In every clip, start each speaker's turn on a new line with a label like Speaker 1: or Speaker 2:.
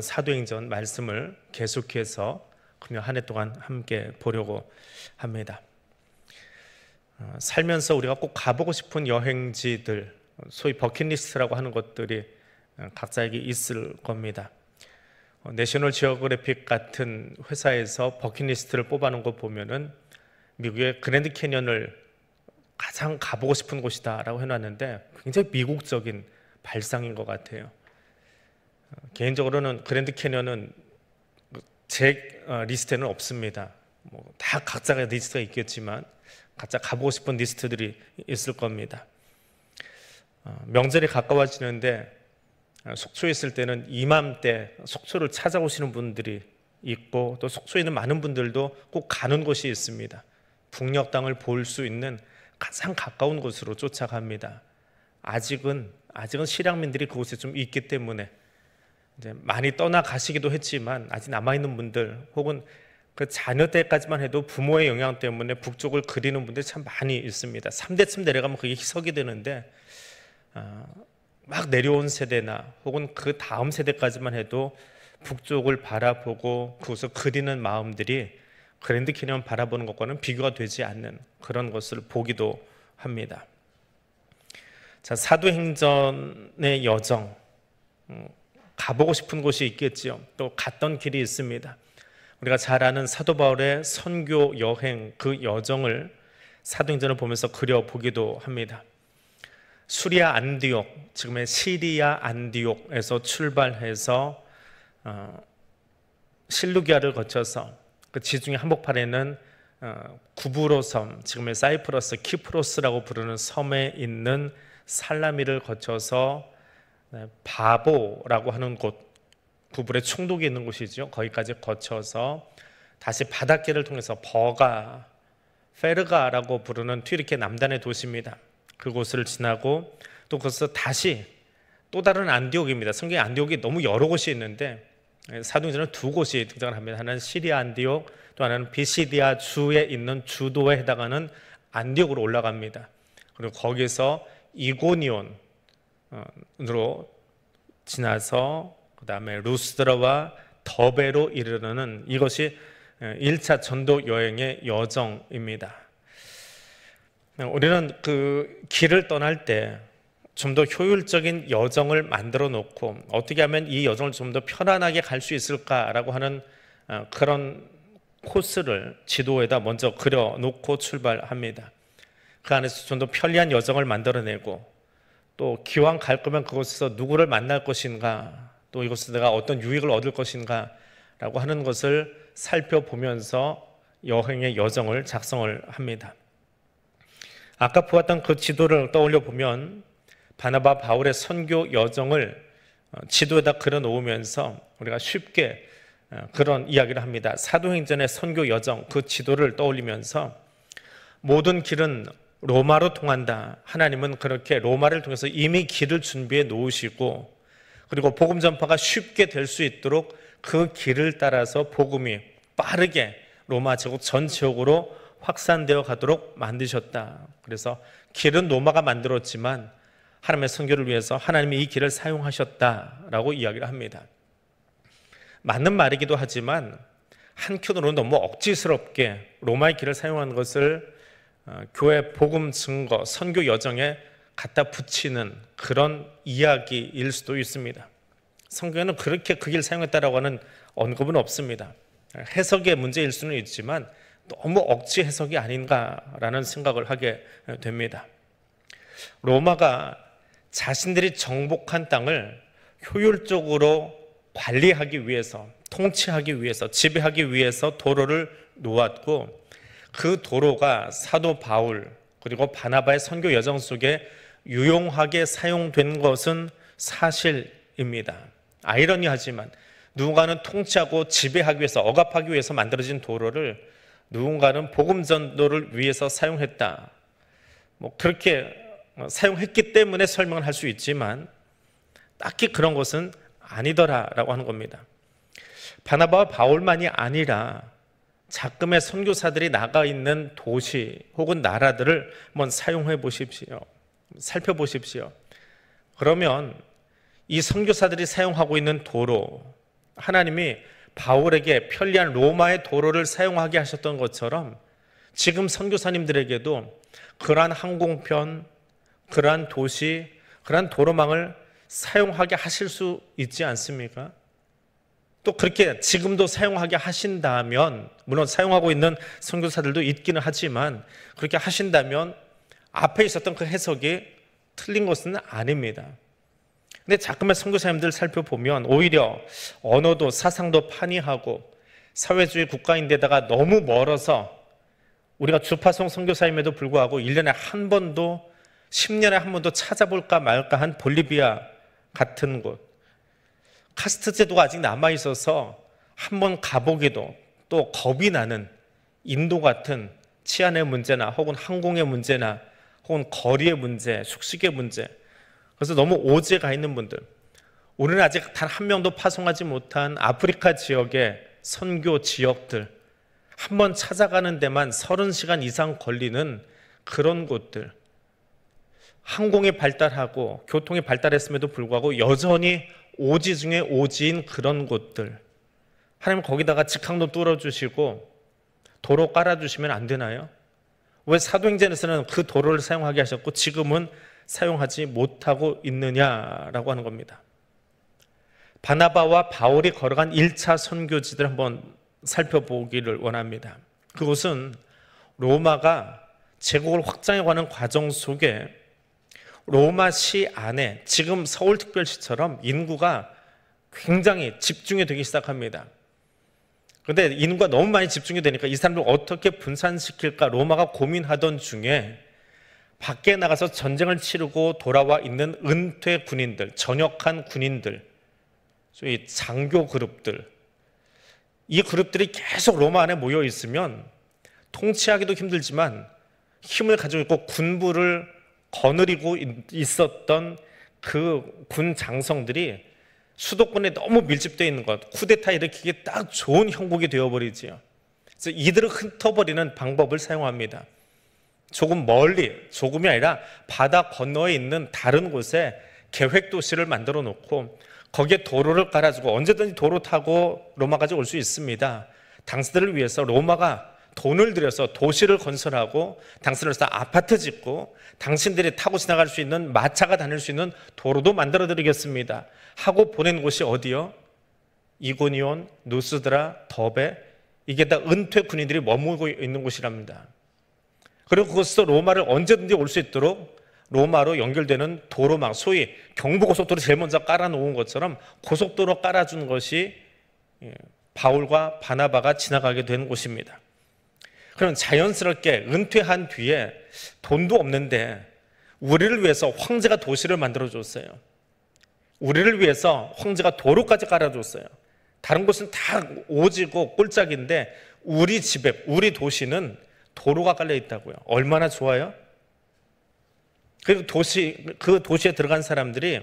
Speaker 1: 사도행전 말씀을 계속해서 그러 한해 동안 함께 보려고 합니다. 어, 살면서 우리가 꼭 가보고 싶은 여행지들, 소위 버킷리스트라고 하는 것들이 어, 각자에게 있을 겁니다. 어, 내셔널 지오그래픽 같은 회사에서 버킷리스트를 뽑아놓은 거 보면은 미국의 그랜드 캐년을 가장 가보고 싶은 곳이다라고 해놨는데 굉장히 미국적인 발상인 것 같아요. 개인적으로는 그랜드 캐년은 제 어, 리스트에는 없습니다. 뭐다 각자의 리스트가 있겠지만 각자 가보고 싶은 리스트들이 있을 겁니다. 어, 명절이 가까워지는데 어, 속초에 있을 때는 이맘때 속초를 찾아오시는 분들이 있고 또 속초에 있는 많은 분들도 꼭 가는 곳이 있습니다. 북녘땅을 볼 수 있는 가장 가까운 곳으로 쫓아갑니다. 아직은 아직은 실향민들이 그곳에 좀 있기 때문에 이제 많이 떠나가시기도 했지만 아직 남아있는 분들 혹은 그 자녀 때까지만 해도 부모의 영향 때문에 북쪽을 그리는 분들이 참 많이 있습니다. 3대쯤 내려가면 그게 희석이 되는데 어, 막 내려온 세대나 혹은 그 다음 세대까지만 해도 북쪽을 바라보고 그곳을 그리는 마음들이 그랜드 캐년 바라보는 것과는 비교가 되지 않는 그런 것을 보기도 합니다. 자 사도행전의 여정 음, 가보고 싶은 곳이 있겠지요. 또 갔던 길이 있습니다. 우리가 잘 아는 사도 바울의 선교 여행 그 여정을 사도행전을 보면서 그려보기도 합니다. 수리아 안디옥, 지금의 시리아 안디옥에서 출발해서 어, 실루기아를 거쳐서 그 지중해 한복판에는 어, 구부로 섬, 지금의 사이프러스, 키프로스라고 부르는 섬에 있는 살라미를 거쳐서 네, 바보라고 하는 곳구불의 충독이 있는 곳이죠. 거기까지 거쳐서 다시 바닷길을 통해서 버가 페르가라고 부르는 튀르키 남단의 도시입니다. 그곳을 지나고 또 거기서 다시 또 다른 안디옥입니다. 성경에 안디옥이 너무 여러 곳이 있는데 네, 사도행전은 두 곳이 등장을 합니다. 하나는 시리아 안디옥, 또 하나는 비시디아 주에 있는 주도에 해당하는 안디옥으로 올라갑니다. 그리고 거기서 이고니온으로 지나서 그 다음에 루스드라와 더베로 이르는 이것이 1차 전도 여행의 여정입니다. 우리는 그 길을 떠날 때 좀 더 효율적인 여정을 만들어 놓고 어떻게 하면 이 여정을 좀 더 편안하게 갈 수 있을까라고 하는 어, 그런 코스를 지도에다 먼저 그려 놓고 출발합니다. 그 안에서 좀 더 편리한 여정을 만들어내고 또 기왕 갈 거면 그곳에서 누구를 만날 것인가, 또 이곳에서 내가 어떤 유익을 얻을 것인가라고 하는 것을 살펴보면서 여행의 여정을 작성을 합니다. 아까 보았던 그 지도를 떠올려 보면 바나바 바울의 선교 여정을 어, 지도에다 그려 놓으면서 우리가 쉽게 어, 그런 이야기를 합니다. 사도행전의 선교 여정 그 지도를 떠올리면서 모든 길은 로마로 통한다. 하나님은 그렇게 로마를 통해서 이미 길을 준비해 놓으시고 그리고 복음 전파가 쉽게 될 수 있도록 그 길을 따라서 복음이 빠르게 로마 제국 전 지역으로 확산되어 가도록 만드셨다. 그래서 길은 로마가 만들었지만 하나님의 선교를 위해서 하나님이 이 길을 사용하셨다라고 이야기를 합니다. 맞는 말이기도 하지만 한켠으로는 너무 억지스럽게 로마의 길을 사용한 것을 어, 교회 복음 증거, 선교 여정에 갖다 붙이는 그런 이야기일 수도 있습니다. 성경에는 그렇게 그길 사용했다라고 하는 언급은 없습니다. 해석의 문제일 수는 있지만 너무 억지 해석이 아닌가라는 생각을 하게 됩니다. 로마가 자신들이 정복한 땅을 효율적으로 관리하기 위해서, 통치하기 위해서, 지배하기 위해서 도로를 놓았고 그 도로가 사도 바울 그리고 바나바의 선교 여정 속에 유용하게 사용된 것은 사실입니다. 아이러니하지만 누군가는 통치하고 지배하기 위해서 억압하기 위해서 만들어진 도로를 누군가는 복음 전도를 위해서 사용했다. 뭐 그렇게 사용했기 때문에 설명을 할 수 있지만 딱히 그런 것은 아니더라라고 하는 겁니다. 바나바와 바울만이 아니라 작금의 선교사들이 나가 있는 도시 혹은 나라들을 한번 사용해 보십시오. 살펴보십시오. 그러면 이 선교사들이 사용하고 있는 도로 하나님이 바울에게 편리한 로마의 도로를 사용하게 하셨던 것처럼 지금 선교사님들에게도 그러한 항공편, 그러한 도시, 그러한 도로망을 사용하게 하실 수 있지 않습니까? 또 그렇게 지금도 사용하게 하신다면 물론 사용하고 있는 선교사들도 있기는 하지만 그렇게 하신다면 앞에 있었던 그 해석이 틀린 것은 아닙니다. 근데 자꾸만 선교사님들 살펴보면 오히려 언어도 사상도 판이하고 사회주의 국가인데다가 너무 멀어서 우리가 주파송 선교사임에도 불구하고 1년에 한 번도 10년에 한 번도 찾아볼까 말까 한 볼리비아 같은 곳 카스트 제도가 아직 남아 있어서 한 번 가보기도 또 겁이 나는 인도 같은 치안의 문제나 혹은 항공의 문제나 혹은 거리의 문제, 숙식의 문제. 그래서 너무 오지가 있는 분들. 우리는 아직 단 한 명도 파송하지 못한 아프리카 지역의 선교 지역들. 한 번 찾아가는 데만 30시간 이상 걸리는 그런 곳들. 항공이 발달하고 교통이 발달했음에도 불구하고 여전히 오지 중에 오지인 그런 곳들. 하나님 거기다가 직항도 뚫어주시고 도로 깔아주시면 안 되나요? 왜 사도행전에서는 그 도로를 사용하게 하셨고 지금은 사용하지 못하고 있느냐라고 하는 겁니다. 바나바와 바울이 걸어간 1차 선교지들 한번 살펴보기를 원합니다. 그곳은 로마가 제국을 확장해 가는 과정 속에 로마시 안에 지금 서울특별시처럼 인구가 굉장히 집중이 되기 시작합니다. 근데 인구가 너무 많이 집중이 되니까 이 사람들 어떻게 분산시킬까 로마가 고민하던 중에 밖에 나가서 전쟁을 치르고 돌아와 있는 은퇴 군인들, 전역한 군인들, 소위 장교 그룹들, 이 그룹들이 계속 로마 안에 모여 있으면 통치하기도 힘들지만 힘을 가지고 있고 군부를 거느리고 있었던 그 군 장성들이 수도권에 너무 밀집되어 있는 것, 쿠데타 일으키기딱 좋은 형국이 되어버리지요. 그래서 이들을 흩어버리는 방법을 사용합니다. 조금 멀리, 조금이 아니라 바다 건너에 있는 다른 곳에 계획 도시를 만들어 놓고 거기에 도로를 깔아주고 언제든지 도로 타고 로마까지 올 수 있습니다. 당신들을 위해서 로마가 돈을 들여서 도시를 건설하고 당신으로서 아파트 짓고 당신들이 타고 지나갈 수 있는 마차가 다닐 수 있는 도로도 만들어 드리겠습니다. 하고 보낸 곳이 어디요? 이고니온, 누스드라, 더베 이게 다 은퇴 군인들이 머물고 있는 곳이랍니다. 그리고 그것도 로마를 언제든지 올 수 있도록 로마로 연결되는 도로망, 소위 경부고속도로 제일 먼저 깔아놓은 것처럼 고속도로 깔아준 것이 예, 바울과 바나바가 지나가게 된 곳입니다. 그럼 자연스럽게 은퇴한 뒤에 돈도 없는데 우리를 위해서 황제가 도시를 만들어줬어요. 우리를 위해서 황제가 도로까지 깔아줬어요. 다른 곳은 다 오지고 꼴짝인데 우리 집에, 우리 도시는 도로가 깔려 있다고요. 얼마나 좋아요? 그리고 도시, 그 도시에 들어간 사람들이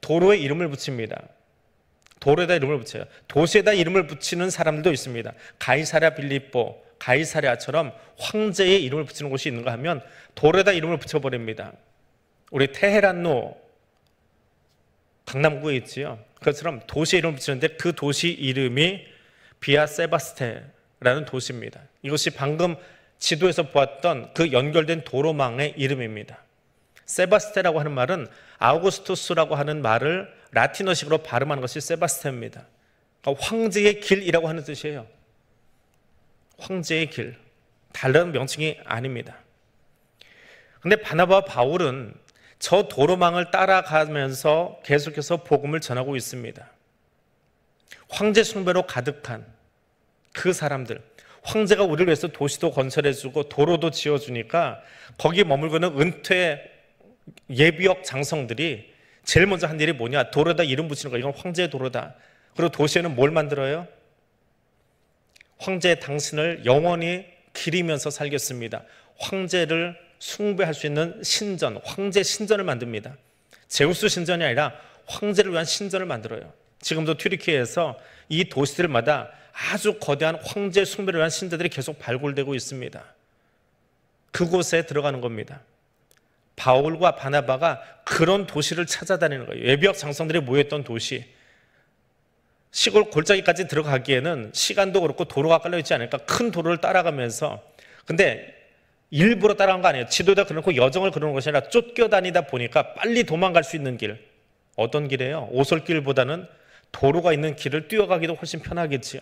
Speaker 1: 도로에 이름을 붙입니다. 도로에다 이름을 붙여요. 도시에다 이름을 붙이는 사람들도 있습니다. 가이사라 빌립보, 가이사랴처럼 황제의 이름을 붙이는 곳이 있는가 하면 돌에다 이름을 붙여버립니다. 우리 테헤란노 강남구에 있지요. 그것처럼 도시 이름을 붙이는데 그 도시 이름이 비아 세바스테라는 도시입니다. 이것이 방금 지도에서 보았던 그 연결된 도로망의 이름입니다. 세바스테라고 하는 말은 아우구스투스라고 하는 말을 라틴어식으로 발음하는 것이 세바스테입니다. 그러니까 황제의 길이라고 하는 뜻이에요. 황제의 길, 다른 명칭이 아닙니다. 근데 바나바 바울은 저 도로망을 따라가면서 계속해서 복음을 전하고 있습니다. 황제 숭배로 가득한 그 사람들, 황제가 우리를 위해서 도시도 건설해주고 도로도 지어주니까 거기 머물고는 은퇴 예비역 장성들이 제일 먼저 한 일이 뭐냐? 도로다 이름 붙이는 거. 이건 황제의 도로다. 그리고 도시에는 뭘 만들어요? 황제 당신을 영원히 기리면서 살겠습니다. 황제를 숭배할 수 있는 신전, 황제 신전을 만듭니다. 제우스 신전이 아니라 황제를 위한 신전을 만들어요. 지금도 튀르키에서이 도시들마다 아주 거대한 황제 숭배를 위한 신전들이 계속 발굴되고 있습니다. 그곳에 들어가는 겁니다. 바울과 바나바가 그런 도시를 찾아다니는 거예요. 예비역 장성들이 모였던 도시. 시골 골짜기까지 들어가기에는 시간도 그렇고 도로가 깔려 있지 않을까 큰 도로를 따라가면서 근데 일부러 따라간 거 아니에요. 지도다 그렇고 여정을 그런 것이 아니라 쫓겨 다니다 보니까 빨리 도망갈 수 있는 길 어떤 길이에요? 오솔길보다는 도로가 있는 길을 뛰어가기도 훨씬 편하겠지요.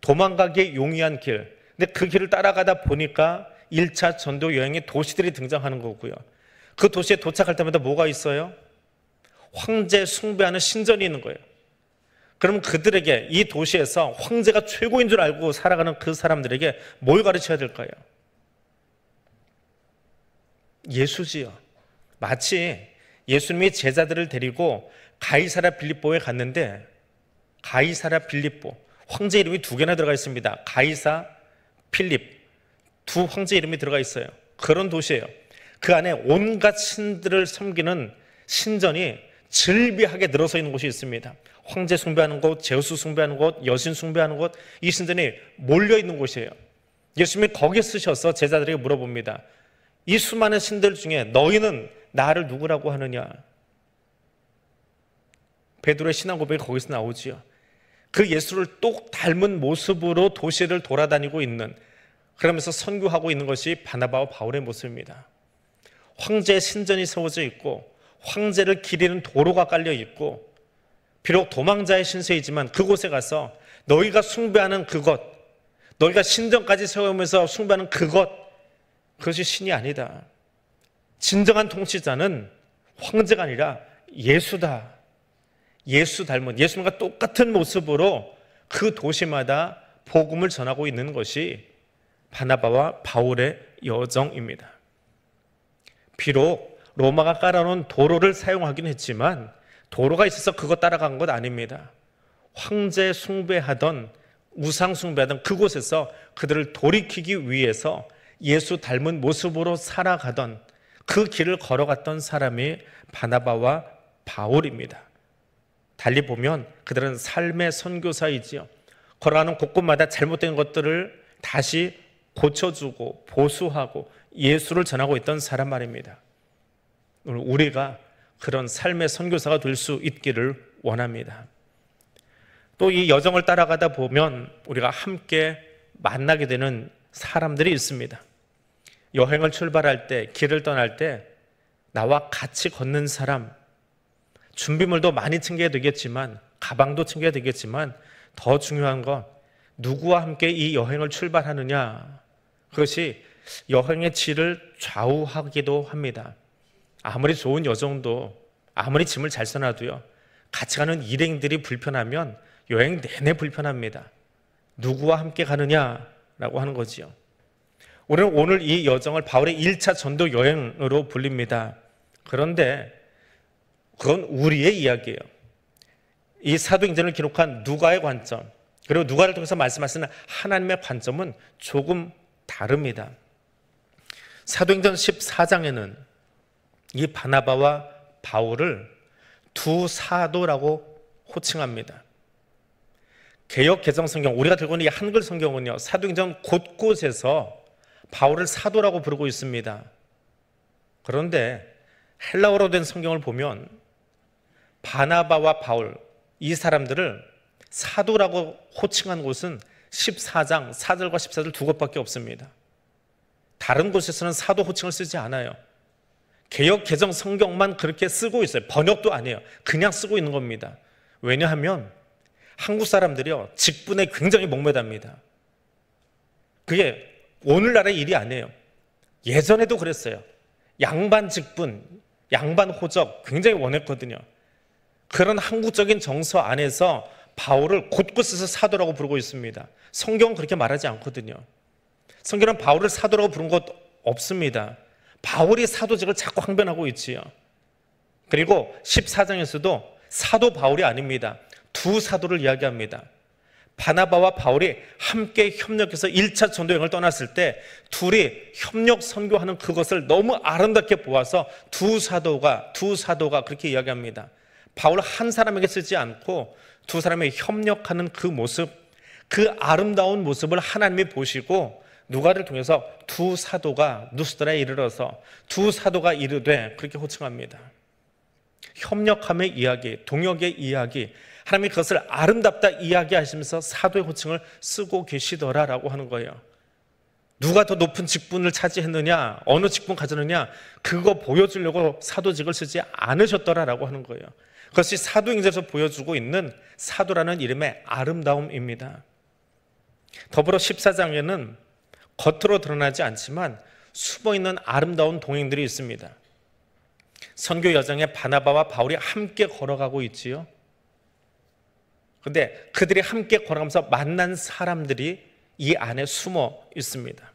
Speaker 1: 도망가기에 용이한 길. 근데 그 길을 따라가다 보니까 1차 전도 여행에 도시들이 등장하는 거고요. 그 도시에 도착할 때마다 뭐가 있어요? 황제 숭배하는 신전이 있는 거예요. 그러면 그들에게 이 도시에서 황제가 최고인 줄 알고 살아가는 그 사람들에게 뭘 가르쳐야 될까요? 예수지요. 마치 예수님이 제자들을 데리고 가이사라 빌립보에 갔는데 가이사라 빌립보 황제 이름이 두 개나 들어가 있습니다. 가이사, 필립 두 황제 이름이 들어가 있어요. 그런 도시예요. 그 안에 온갖 신들을 섬기는 신전이 즐비하게 늘어서 있는 곳이 있습니다. 황제 숭배하는 곳, 제우스 숭배하는 곳, 여신 숭배하는 곳, 이 신전이 몰려 있는 곳이에요. 예수님이 거기에 쓰셔서 제자들에게 물어봅니다. 이 수많은 신들 중에 너희는 나를 누구라고 하느냐? 베드로의 신앙 고백이 거기서 나오지요. 그 예수를 똑 닮은 모습으로 도시를 돌아다니고 있는 그러면서 선교하고 있는 것이 바나바와 바울의 모습입니다. 황제 신전이 세워져 있고 황제를 기리는 도로가 깔려 있고 비록 도망자의 신세이지만 그곳에 가서 너희가 숭배하는 그것, 너희가 신전까지 세우면서 숭배하는 그것, 그것이 신이 아니다. 진정한 통치자는 황제가 아니라 예수다. 예수 닮은, 예수님과 똑같은 모습으로 그 도시마다 복음을 전하고 있는 것이 바나바와 바울의 여정입니다. 비록 로마가 깔아놓은 도로를 사용하긴 했지만 도로가 있어서 그거 따라간 것 아닙니다. 황제 숭배하던 우상 숭배하던 그곳에서 그들을 돌이키기 위해서 예수 닮은 모습으로 살아가던 그 길을 걸어갔던 사람이 바나바와 바울입니다. 달리 보면 그들은 삶의 선교사이지요. 걸어가는 곳곳마다 잘못된 것들을 다시 고쳐주고 보수하고 예수를 전하고 있던 사람 말입니다. 우리가 그런 삶의 선교사가 될 수 있기를 원합니다. 또 이 여정을 따라가다 보면 우리가 함께 만나게 되는 사람들이 있습니다. 여행을 출발할 때, 길을 떠날 때 나와 같이 걷는 사람, 준비물도 많이 챙겨야 되겠지만, 가방도 챙겨야 되겠지만, 더 중요한 건 누구와 함께 이 여행을 출발하느냐. 그것이 여행의 질을 좌우하기도 합니다. 아무리 좋은 여정도 아무리 짐을 잘 써놔도요. 같이 가는 일행들이 불편하면 여행 내내 불편합니다. 누구와 함께 가느냐라고 하는 거지요. 우리는 오늘 이 여정을 바울의 1차 전도 여행으로 불립니다. 그런데 그건 우리의 이야기예요. 이 사도행전을 기록한 누가의 관점, 그리고 누가를 통해서 말씀하시는 하나님의 관점은 조금 다릅니다. 사도행전 14장에는 이 바나바와 바울을 두 사도라고 호칭합니다. 개혁 개정 성경 우리가 들고 있는 이 한글 성경은요. 사도행전 곳곳에서 바울을 사도라고 부르고 있습니다. 그런데 헬라어로 된 성경을 보면 바나바와 바울 이 사람들을 사도라고 호칭한 곳은 14장 4절과 14절 두 곳밖에 없습니다. 다른 곳에서는 사도 호칭을 쓰지 않아요. 개혁 개정 성경만 그렇게 쓰고 있어요. 번역도 아니에요. 그냥 쓰고 있는 겁니다. 왜냐하면 한국 사람들이요. 직분에 굉장히 목매답니다. 그게 오늘날의 일이 아니에요. 예전에도 그랬어요. 양반 직분, 양반 호적 굉장히 원했거든요. 그런 한국적인 정서 안에서 바울을 곳곳에서 사도라고 부르고 있습니다. 성경은 그렇게 말하지 않거든요. 성경은 바울을 사도라고 부른 것 없습니다. 바울이 사도직을 자꾸 항변하고 있지요. 그리고 14장에서도 사도 바울이 아닙니다. 두 사도를 이야기합니다. 바나바와 바울이 함께 협력해서 1차 전도여행을 떠났을 때 둘이 협력 선교하는 그것을 너무 아름답게 보아서 두 사도가 두 사도가 그렇게 이야기합니다. 바울 한 사람에게 쓰지 않고 두 사람이 협력하는 그 모습, 그 아름다운 모습을 하나님이 보시고 누가를 통해서 두 사도가 누스드라에 이르러서 두 사도가 이르되 그렇게 호칭합니다. 협력함의 이야기, 동역의 이야기, 하나님이 그것을 아름답다 이야기하시면서 사도의 호칭을 쓰고 계시더라라고 하는 거예요. 누가 더 높은 직분을 차지했느냐, 어느 직분 가졌느냐, 그거 보여주려고 사도직을 쓰지 않으셨더라라고 하는 거예요. 그것이 사도행전에서 보여주고 있는 사도라는 이름의 아름다움입니다. 더불어 14장에는 겉으로 드러나지 않지만 숨어 있는 아름다운 동행들이 있습니다. 선교 여정에 바나바와 바울이 함께 걸어가고 있지요. 근데 그들이 함께 걸어가면서 만난 사람들이 이 안에 숨어 있습니다.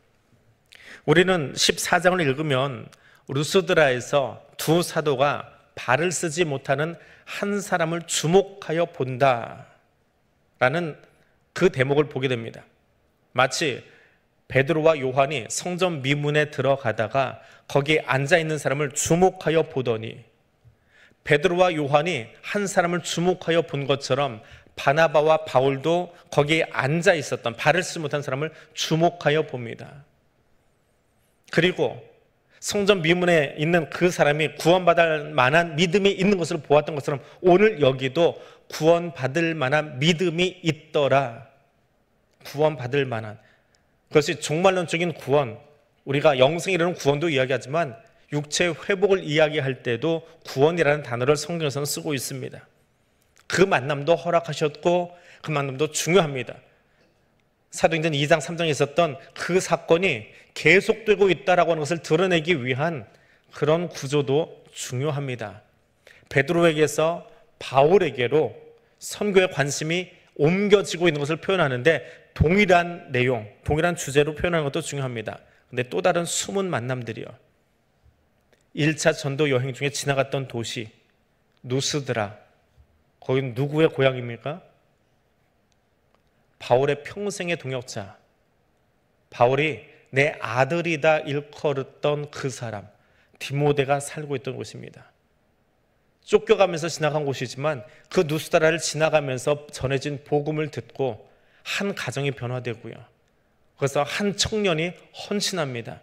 Speaker 1: 우리는 14장을 읽으면 루스드라에서 두 사도가 발을 쓰지 못하는 한 사람을 주목하여 본다라는 그 대목을 보게 됩니다. 마치 베드로와 요한이 성전 미문에 들어가다가 거기에 앉아 있는 사람을 주목하여 보더니 베드로와 요한이 한 사람을 주목하여 본 것처럼 바나바와 바울도 거기에 앉아 있었던 발을 쓰지 못한 사람을 주목하여 봅니다. 그리고 성전 미문에 있는 그 사람이 구원받을 만한 믿음이 있는 것을 보았던 것처럼 오늘 여기도 구원받을 만한 믿음이 있더라. 구원받을 만한 그것이 종말론적인 구원, 우리가 영생이라는 구원도 이야기하지만 육체 회복을 이야기할 때도 구원이라는 단어를 성경에서는 쓰고 있습니다. 그 만남도 허락하셨고 그 만남도 중요합니다. 사도행전 2장 3장에 있었던 그 사건이 계속되고 있다라고 하는 것을 드러내기 위한 그런 구조도 중요합니다. 베드로에게서 바울에게로 선교의 관심이 옮겨지고 있는 것을 표현하는데 동일한 내용, 동일한 주제로 표현하는 것도 중요합니다. 근데 또 다른 숨은 만남들이요. 1차 전도 여행 중에 지나갔던 도시, 누스드라. 거긴 누구의 고향입니까? 바울의 평생의 동역자. 바울이 내 아들이다 일컬었던 그 사람, 디모데가 살고 있던 곳입니다. 쫓겨가면서 지나간 곳이지만 그 누스다라를 지나가면서 전해진 복음을 듣고 한 가정이 변화되고요. 그래서 한 청년이 헌신합니다.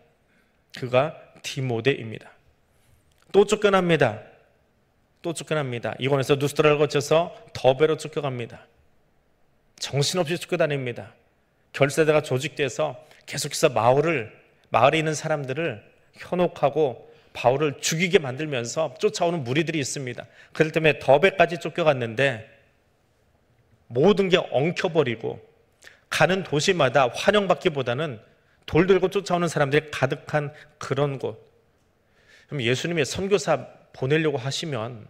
Speaker 1: 그가 디모데입니다. 또 쫓겨납니다. 또 쫓겨납니다. 이곳에서 누스트라를 거쳐서 더베로 쫓겨갑니다. 정신없이 쫓겨다닙니다. 결세대가 조직돼서 계속해서 마을을 마을에 있는 사람들을 현혹하고 바울을 죽이게 만들면서 쫓아오는 무리들이 있습니다. 그렇 때문에 더베까지 쫓겨갔는데 모든 게 엉켜버리고 가는 도시마다 환영받기보다는 돌 들고 쫓아오는 사람들이 가득한 그런 곳. 그럼 예수님의 선교사 보내려고 하시면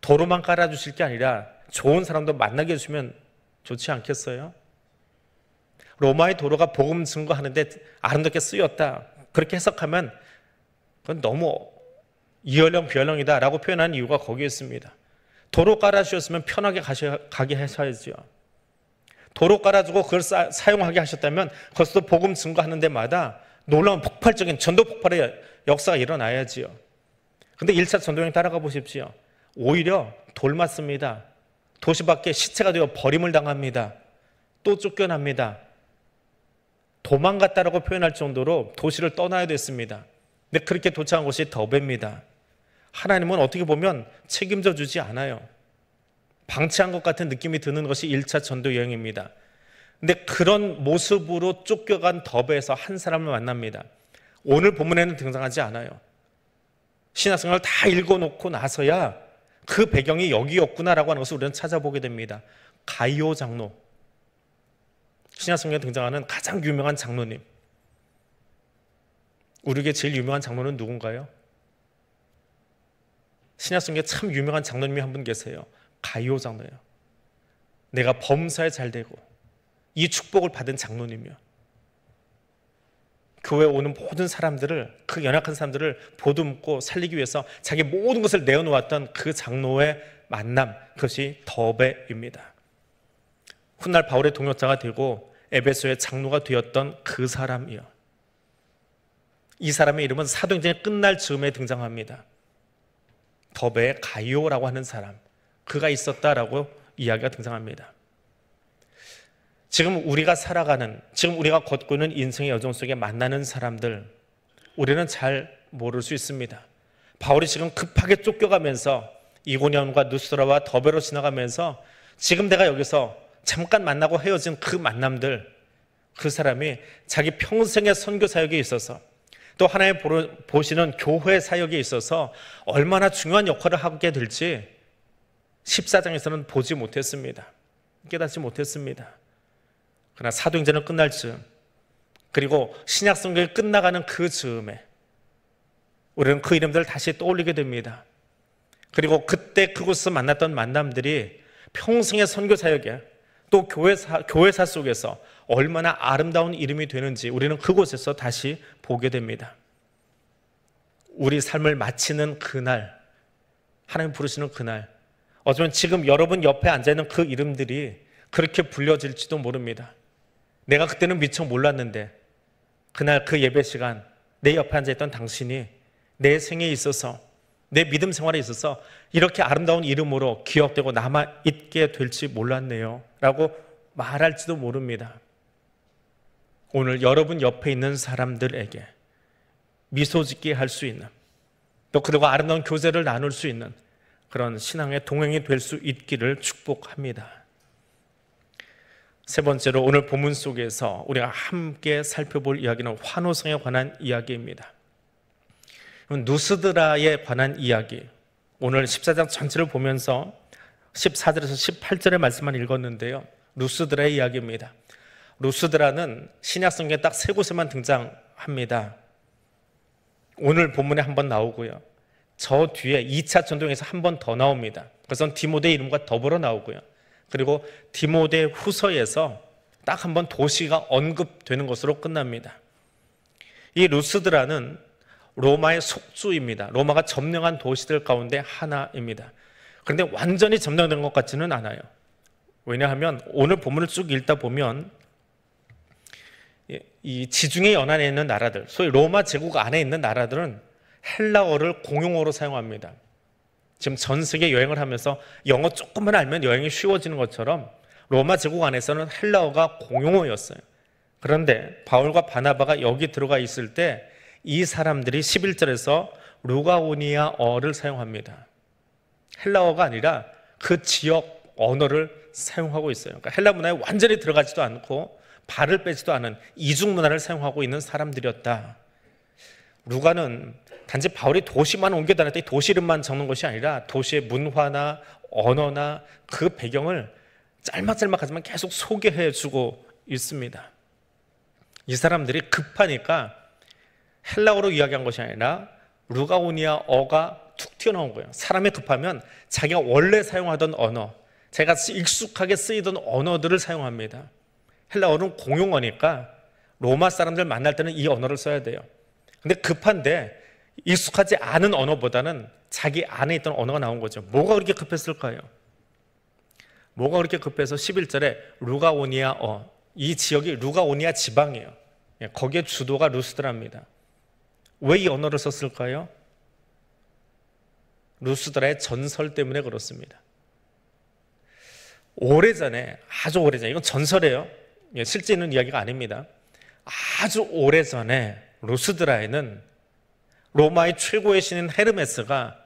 Speaker 1: 도로만 깔아주실 게 아니라 좋은 사람도 만나게 해주면 시 좋지 않겠어요? 로마의 도로가 복음 증거하는데 아름답게 쓰였다. 그렇게 해석하면 그건 너무 이어령 비어령이다라고 표현한 이유가 거기에 있습니다. 도로 깔아주셨으면 편하게 가셔, 가게 하셔야지요. 도로 깔아주고 그걸 사, 용하게 하셨다면 거기서 복음 증거하는 데마다 놀라운 폭발적인 전도 폭발의 역사가 일어나야지요. 근데 1차 전도행 따라가 보십시오. 오히려 돌맞습니다. 도시 밖에 시체가 되어 버림을 당합니다. 또 쫓겨납니다. 도망갔다라고 표현할 정도로 도시를 떠나야 됐습니다. 근데 그렇게 도착한 곳이 더베입니다. 하나님은 어떻게 보면 책임져 주지 않아요. 방치한 것 같은 느낌이 드는 것이 1차 전도 여행입니다. 근데 그런 모습으로 쫓겨간 더베에서 한 사람을 만납니다. 오늘 본문에는 등장하지 않아요. 신화성을다 읽어놓고 나서야 그 배경이 여기였구나라고 하는 것을 우리는 찾아보게 됩니다. 가이오 장로. 신화성경에 등장하는 가장 유명한 장로님. 우리에게 제일 유명한 장로는 누군가요? 신약성경에 참 유명한 장로님이 한 분 계세요. 가이오장로예요. 내가 범사에 잘 되고 이 축복을 받은 장로님이요. 교회 오는 모든 사람들을 그 연약한 사람들을 보듬고 살리기 위해서 자기 모든 것을 내어놓았던 그 장로의 만남 그것이 더베입니다. 훗날 바울의 동역자가 되고 에베소의 장로가 되었던 그 사람이요. 이 사람의 이름은 사도행전의 끝날 즈음에 등장합니다. 더베 가이오라고 하는 사람. 그가 있었다라고 이야기가 등장합니다. 지금 우리가 살아가는, 지금 우리가 걷고 있는 인생의 여정 속에 만나는 사람들, 우리는 잘 모를 수 있습니다. 바울이 지금 급하게 쫓겨가면서 이고니언과 누스라와 더베로 지나가면서 지금 내가 여기서 잠깐 만나고 헤어진 그 만남들, 그 사람이 자기 평생의 선교 사역에 있어서 또 하나의 보시는 교회 사역에 있어서 얼마나 중요한 역할을 하게 될지 14장에서는 보지 못했습니다. 깨닫지 못했습니다. 그러나 사도행전은 끝날 즈음 그리고 신약 성경이 끝나가는 그 즈음에 우리는 그 이름들을 다시 떠올리게 됩니다. 그리고 그때 그곳에서 만났던 만남들이 평생의 선교 사역에 또 교회사, 교회사 속에서 얼마나 아름다운 이름이 되는지 우리는 그곳에서 다시 보게 됩니다. 우리 삶을 마치는 그날, 하나님 부르시는 그날, 어쩌면 지금 여러분 옆에 앉아있는 그 이름들이 그렇게 불려질지도 모릅니다. 내가 그때는 미처 몰랐는데 그날 그 예배 시간 내 옆에 앉아있던 당신이 내 생에 있어서 내 믿음 생활에 있어서 이렇게 아름다운 이름으로 기억되고 남아있게 될지 몰랐네요. 라고 말할지도 모릅니다. 오늘 여러분 옆에 있는 사람들에게 미소 짓게 할수 있는 또 그리고 아름다운 교제를 나눌 수 있는 그런 신앙의 동행이 될 수 있기를 축복합니다. 세 번째로 오늘 본문 속에서 우리가 함께 살펴볼 이야기는 환호성에 관한 이야기입니다. 누스드라에 관한 이야기. 오늘 14장 전체를 보면서 14절에서 18절의 말씀만 읽었는데요. 루스드라의 이야기입니다. 루스드라는 신약성경에 딱 세 곳에만 등장합니다. 오늘 본문에 한번 나오고요. 저 뒤에 2차 전도에서 한 번 더 나옵니다. 그것은 디모데 이름과 더불어 나오고요. 그리고 디모데 후서에서 딱 한 번 도시가 언급되는 것으로 끝납니다. 이 루스드라는 로마의 속주입니다. 로마가 점령한 도시들 가운데 하나입니다. 그런데 완전히 점령된 것 같지는 않아요. 왜냐하면 오늘 본문을 쭉 읽다 보면 이 지중해 연안에 있는 나라들, 소위 로마 제국 안에 있는 나라들은 헬라어를 공용어로 사용합니다. 지금 전 세계 여행을 하면서 영어 조금만 알면 여행이 쉬워지는 것처럼 로마 제국 안에서는 헬라어가 공용어였어요. 그런데 바울과 바나바가 여기 들어가 있을 때 이 사람들이 11절에서 루가오니아어를 사용합니다. 헬라어가 아니라 그 지역 언어를 사용하고 있어요. 그러니까 헬라 문화에 완전히 들어가지도 않고 발을 빼지도 않은 이중 문화를 사용하고 있는 사람들이었다. 루가는 단지 바울이 도시만 옮겨다녔더 도시 이름만 적는 것이 아니라 도시의 문화나 언어나 그 배경을 짤막짤막하지만 계속 소개해 주고 있습니다. 이 사람들이 급하니까 헬라어로 이야기한 것이 아니라 루가오니아 어가 툭 튀어나온 거예요. 사람이 급하면 자기가 원래 사용하던 언어, 제가 익숙하게 쓰이던 언어들을 사용합니다. 헬라어는 공용어니까 로마 사람들 만날 때는 이 언어를 써야 돼요. 근데 급한데 익숙하지 않은 언어보다는 자기 안에 있던 언어가 나온 거죠. 뭐가 그렇게 급했을까요? 뭐가 그렇게 급해서 11절에 루가오니아 어. 이 지역이 루가오니아 지방이에요. 예, 거기에 주도가 루스드라니다왜 이 언어를 썼을까요? 루스드라의 전설 때문에 그렇습니다. 오래전에 아주 오래전에 이건 전설이에요. 예, 실제 있는 이야기가 아닙니다. 아주 오래전에 루스드라에는 로마의 최고의 신인 헤르메스가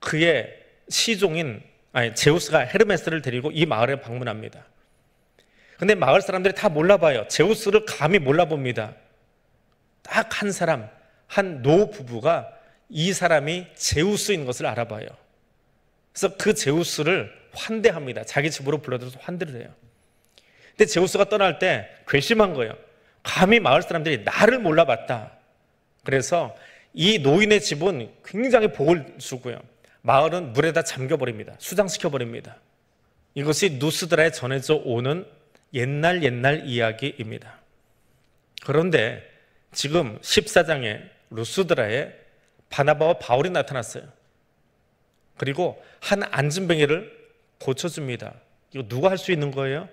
Speaker 1: 그의 시종인 아니 제우스가 헤르메스를 데리고 이 마을에 방문합니다. 근데 마을 사람들이 다 몰라봐요. 제우스를 감히 몰라봅니다. 딱 한 사람, 한 노 부부가 이 사람이 제우스인 것을 알아봐요. 그래서 그 제우스를 환대합니다. 자기 집으로 불러들여서 환대를 해요. 근데 제우스가 떠날 때 괘씸한 거예요. 감히 마을 사람들이 나를 몰라봤다. 그래서 이 노인의 집은 굉장히 복을 주고요. 마을은 물에다 잠겨버립니다. 수장시켜버립니다. 이것이 누스드라에 전해져 오는 옛날 옛날 이야기입니다. 그런데 지금 14장에 루스드라에 바나바와 바울이 나타났어요. 그리고 한 안진뱅이를 고쳐줍니다. 이거 누가 할 수 있는 거예요?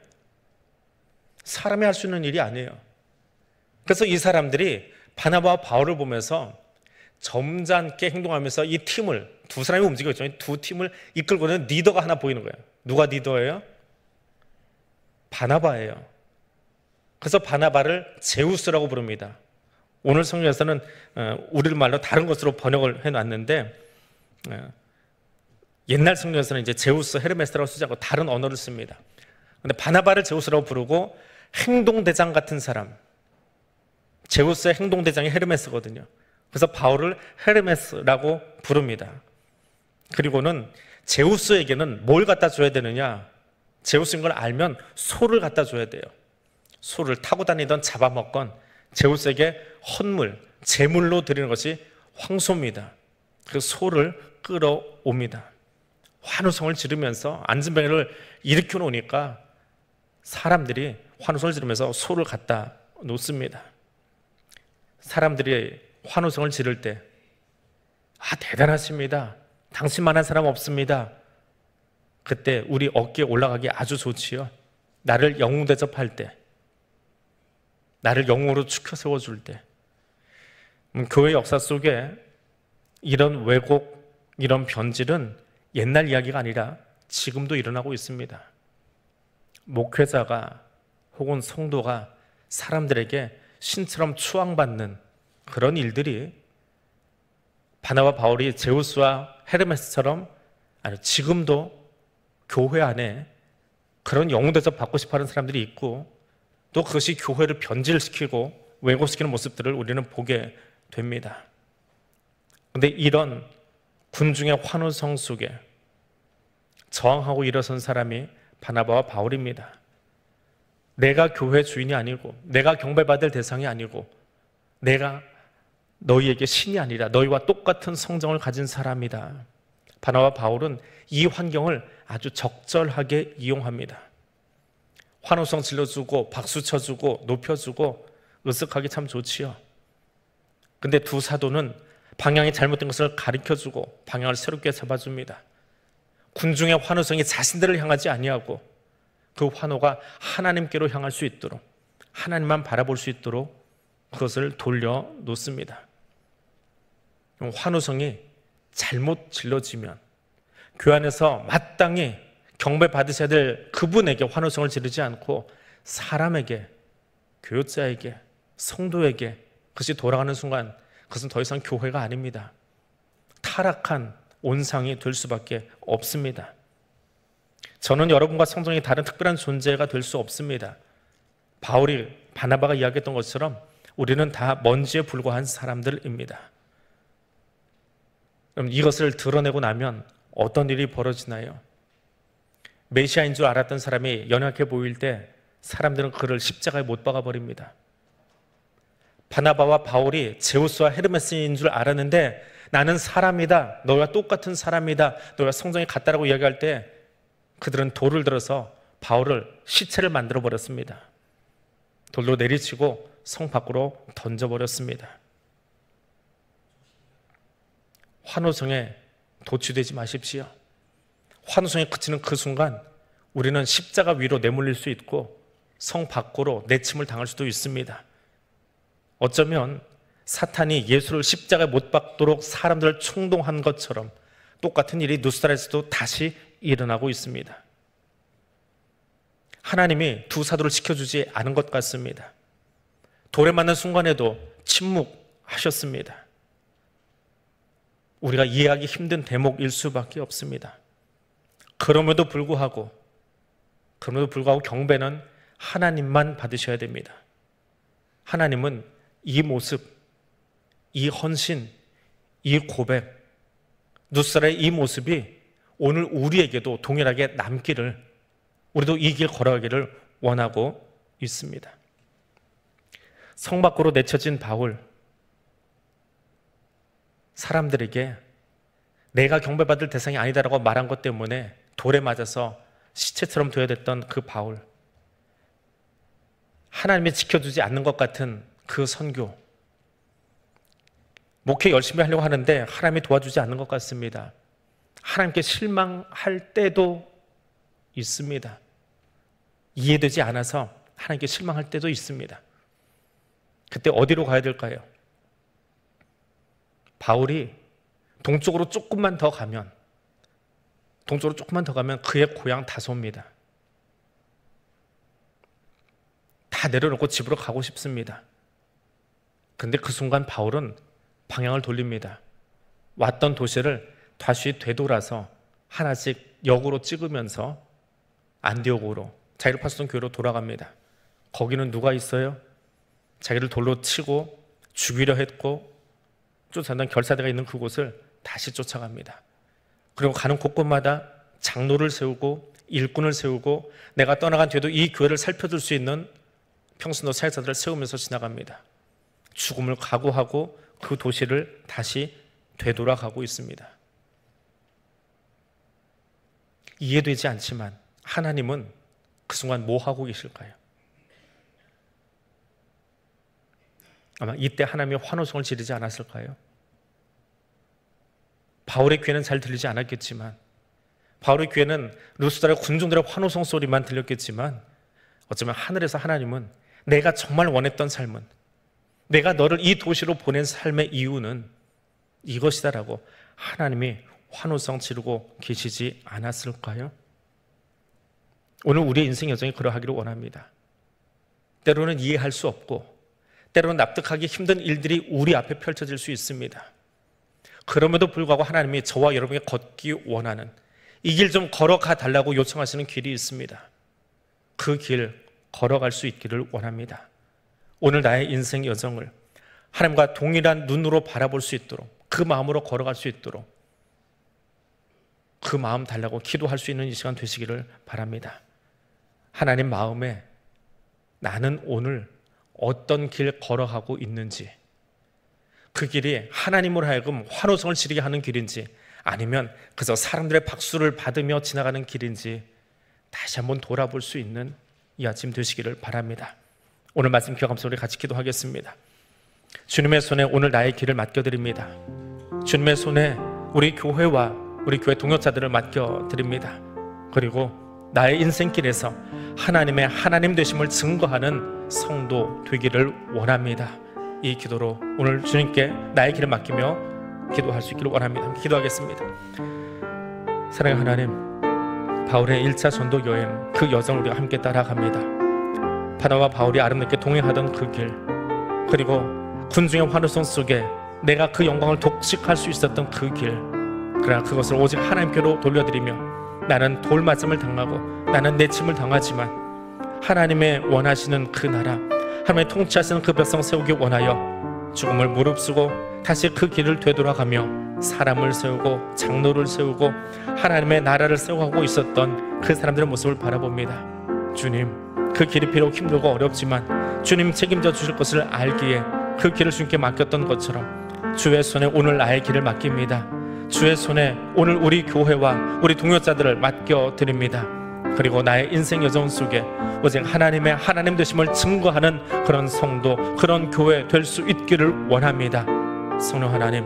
Speaker 1: 사람이 할 수 있는 일이 아니에요. 그래서 이 사람들이 바나바와 바울을 보면서 점잖게 행동하면서 이 팀을 두 사람이 움직여 죠두 팀을 이끌고 있는 리더가 하나 보이는 거예요. 누가 리더예요? 바나바예요. 그래서 바나바를 제우스라고 부릅니다. 오늘 성경에서는 어, 우리말로 다른 것으로 번역을 해놨는데 어, 옛날 성경에서는 이제 제우스, 헤르메스라고 쓰지 고 다른 언어를 씁니다. 근데 바나바를 제우스라고 부르고 행동대장 같은 사람, 제우스의 행동대장이 헤르메스거든요. 그래서 바울을 헤르메스라고 부릅니다. 그리고는 제우스에게는 뭘 갖다 줘야 되느냐? 제우스인 걸 알면 소를 갖다 줘야 돼요. 소를 타고 다니던 잡아먹건 제우스에게 헌물, 제물로 드리는 것이 황소입니다. 그 소를 끌어옵니다. 환호성을 지르면서 안진병이를 일으켜 놓으니까 사람들이 환호성을 지르면서 소를 갖다 놓습니다. 사람들이 환호성을 지를 때, 아, 대단하십니다. 당신만한 사람 없습니다. 그때 우리 어깨 에 올라가기 아주 좋지요. 나를 영웅 대접할 때, 나를 영웅으로 축켜 세워줄 때, 음, 교회 역사 속에 이런 왜곡, 이런 변질은 옛날 이야기가 아니라 지금도 일어나고 있습니다. 목회자가 혹은 성도가 사람들에게 신처럼 추앙받는 그런 일들이 바나와 바울이 제우스와 헤르메스처럼 아니 지금도 교회 안에 그런 영웅 대접 받고 싶어하는 사람들이 있고 또 그것이 교회를 변질시키고 왜곡시키는 모습들을 우리는 보게 됩니다. 그런데 이런 군중의 환호성 속에 저항하고 일어선 사람이 바나바와 바울입니다. 내가 교회 주인이 아니고, 내가 경배받을 대상이 아니고, 내가 너희에게 신이 아니라 너희와 똑같은 성정을 가진 사람이다. 바나와 바울은 이 환경을 아주 적절하게 이용합니다. 환호성 질러주고 박수 쳐주고 높여주고 으쓱하기 참 좋지요. 근데 두 사도는 방향이 잘못된 것을 가르쳐주고 방향을 새롭게 잡아줍니다. 군중의 환호성이 자신들을 향하지 아니하고 그 환호가 하나님께로 향할 수 있도록 하나님만 바라볼 수 있도록 그것을 돌려 놓습니다. 환호성이 잘못 질러지면 교회 안에서 마땅히 경배 받으셔야 될 그분에게 환호성을 지르지 않고 사람에게 교육자에게 성도에게 그것이 돌아가는 순간 그것은 더 이상 교회가 아닙니다. 타락한 온상이 될 수밖에 없습니다. 저는 여러분과 성경이 다른 특별한 존재가 될 수 없습니다. 바울이 바나바가 이야기했던 것처럼 우리는 다 먼지에 불과한 사람들입니다. 그럼 이것을 드러내고 나면 어떤 일이 벌어지나요? 메시아인 줄 알았던 사람이 연약해 보일 때 사람들은 그를 십자가에 못 박아 버립니다. 바나바와 바울이 제우스와 헤르메스인 줄 알았는데 나는 사람이다. 너와 똑같은 사람이다. 너와 성정이 같다라고 이야기할 때 그들은 돌을 들어서 바울을 시체를 만들어 버렸습니다. 돌로 내리치고 성 밖으로 던져 버렸습니다. 환호성에 도취되지 마십시오. 환호성에 그치는 그 순간 우리는 십자가 위로 내몰릴 수 있고 성 밖으로 내침을 당할 수도 있습니다. 어쩌면 사탄이 예수를 십자가에 못 박도록 사람들을 충동한 것처럼 똑같은 일이 누스타에서도 다시 일어나고 있습니다. 하나님이 두 사도를 지켜주지 않은 것 같습니다. 돌에 맞는 순간에도 침묵하셨습니다. 우리가 이해하기 힘든 대목일 수밖에 없습니다. 그럼에도 불구하고, 그럼에도 불구하고 경배는 하나님만 받으셔야 됩니다. 하나님은 이 모습, 이 헌신, 이 고백, 누사라의 이 모습이 오늘 우리에게도 동일하게 남기를 우리도 이 길 걸어가기를 원하고 있습니다. 성 밖으로 내쳐진 바울 사람들에게 내가 경배받을 대상이 아니다라고 말한 것 때문에 돌에 맞아서 시체처럼 되어됐던 그 바울 하나님이 지켜주지 않는 것 같은 그 선교 목회 열심히 하려고 하는데 하나님이 도와주지 않는 것 같습니다. 하나님께 실망할 때도 있습니다. 이해되지 않아서 하나님께 실망할 때도 있습니다. 그때 어디로 가야 될까요? 바울이 동쪽으로 조금만 더 가면 동쪽으로 조금만 더 가면 그의 고향 다소입니다. 다 내려놓고 집으로 가고 싶습니다. 근데 그 순간 바울은 방향을 돌립니다. 왔던 도시를 다시 되돌아서 하나씩 역으로 찍으면서 안디옥으로 자이로파스톤 교회로 돌아갑니다. 거기는 누가 있어요? 자기를 돌로 치고 죽이려 했고 쫓아난 결사대가 있는 그곳을 다시 쫓아갑니다. 그리고 가는 곳곳마다 장로를 세우고 일꾼을 세우고 내가 떠나간 뒤에도 이 교회를 살펴줄 수 있는 평순도 사역자들을 세우면서 지나갑니다. 죽음을 각오하고 그 도시를 다시 되돌아가고 있습니다. 이해되지 않지만 하나님은 그 순간 뭐 하고 계실까요? 아마 이때 하나님이 환호성을 지르지 않았을까요? 바울의 귀에는 잘 들리지 않았겠지만 바울의 귀에는 루스다의 군중들의 환호성 소리만 들렸겠지만 어쩌면 하늘에서 하나님은 내가 정말 원했던 삶은 내가 너를 이 도시로 보낸 삶의 이유는 이것이다라고 하나님이 환호성 지르고 계시지 않았을까요? 오늘 우리의 인생 여정이 그러하기를 원합니다. 때로는 이해할 수 없고, 때로는 납득하기 힘든 일들이 우리 앞에 펼쳐질 수 있습니다. 그럼에도 불구하고 하나님이 저와 여러분이 걷기 원하는 이 길 좀 걸어가 달라고 요청하시는 길이 있습니다. 그 길 걸어갈 수 있기를 원합니다. 오늘 나의 인생 여정을 하나님과 동일한 눈으로 바라볼 수 있도록 그 마음으로 걸어갈 수 있도록 그 마음 달라고 기도할 수 있는 이 시간 되시기를 바랍니다. 하나님 마음에 나는 오늘 어떤 길 걸어가고 있는지 그 길이 하나님으로 하여금 환호성을 지르게 하는 길인지 아니면 그저 사람들의 박수를 받으며 지나가는 길인지 다시 한번 돌아볼 수 있는 이 아침 되시기를 바랍니다. 오늘 말씀 기억서 우리 같이 기도하겠습니다. 주님의 손에 오늘 나의 길을 맡겨드립니다. 주님의 손에 우리 교회와 우리 교회 동역자들을 맡겨 드립니다. 그리고 나의 인생길에서 하나님의 하나님 되심을 증거하는 성도 되기를 원합니다. 이 기도로 오늘 주님께 나의 길을 맡기며 기도할 수 있기를 원합니다. 기도하겠습니다. 사랑의 하나님, 바울의 1차 전도 여행 그여정 우리가 함께 따라갑니다. 바나와 바울이 아름답게 동행하던 그 길, 그리고 군중의 환호성 속에 내가 그 영광을 독식할 수 있었던 그 길, 그러나 그것을 오직 하나님께로 돌려드리며 나는 돌 맞음을 당하고 나는 내침을 당하지만 하나님의 원하시는 그 나라 하나님의 통치하시는 그 백성 세우기 원하여 죽음을 무릅쓰고 다시 그 길을 되돌아가며 사람을 세우고 장로를 세우고 하나님의 나라를 세워가고 있었던 그 사람들의 모습을 바라봅니다. 주님, 그 길이 비록 힘들고 어렵지만 주님 책임져 주실 것을 알기에 그 길을 주님께 맡겼던 것처럼 주의 손에 오늘 나의 길을 맡깁니다. 주의 손에 오늘 우리 교회와 우리 동역자들을 맡겨드립니다. 그리고 나의 인생 여정 속에 오직 하나님의 하나님 되심을 증거하는 그런 성도, 그런 교회 될 수 있기를 원합니다. 성령 하나님,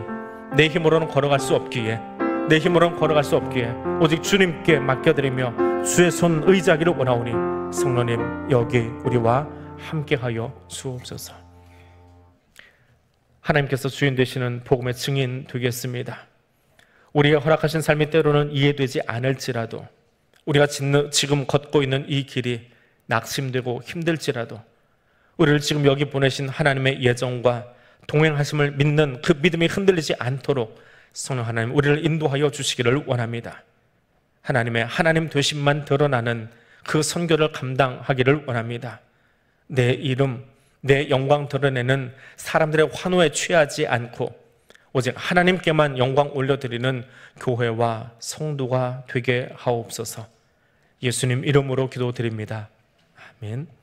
Speaker 1: 내 힘으로는 걸어갈 수 없기에, 내 힘으로는 걸어갈 수 없기에, 오직 주님께 맡겨드리며 주의 손의지기를 원하오니, 성령님, 여기 우리와 함께하여 주옵소서. 하나님께서 주인 되시는 복음의 증인 되겠습니다. 우리가 허락하신 삶이 때로는 이해되지 않을지라도 우리가 지금 걷고 있는 이 길이 낙심되고 힘들지라도 우리를 지금 여기 보내신 하나님의 예정과 동행하심을 믿는 그 믿음이 흔들리지 않도록 성령 하나님 우리를 인도하여 주시기를 원합니다. 하나님의 하나님 되심만 드러나는 그 선교를 감당하기를 원합니다. 내 이름, 내 영광 드러내는 사람들의 환호에 취하지 않고 오직 하나님께만 영광 올려드리는 교회와 성도가 되게 하옵소서. 예수님 이름으로 기도드립니다. 아멘.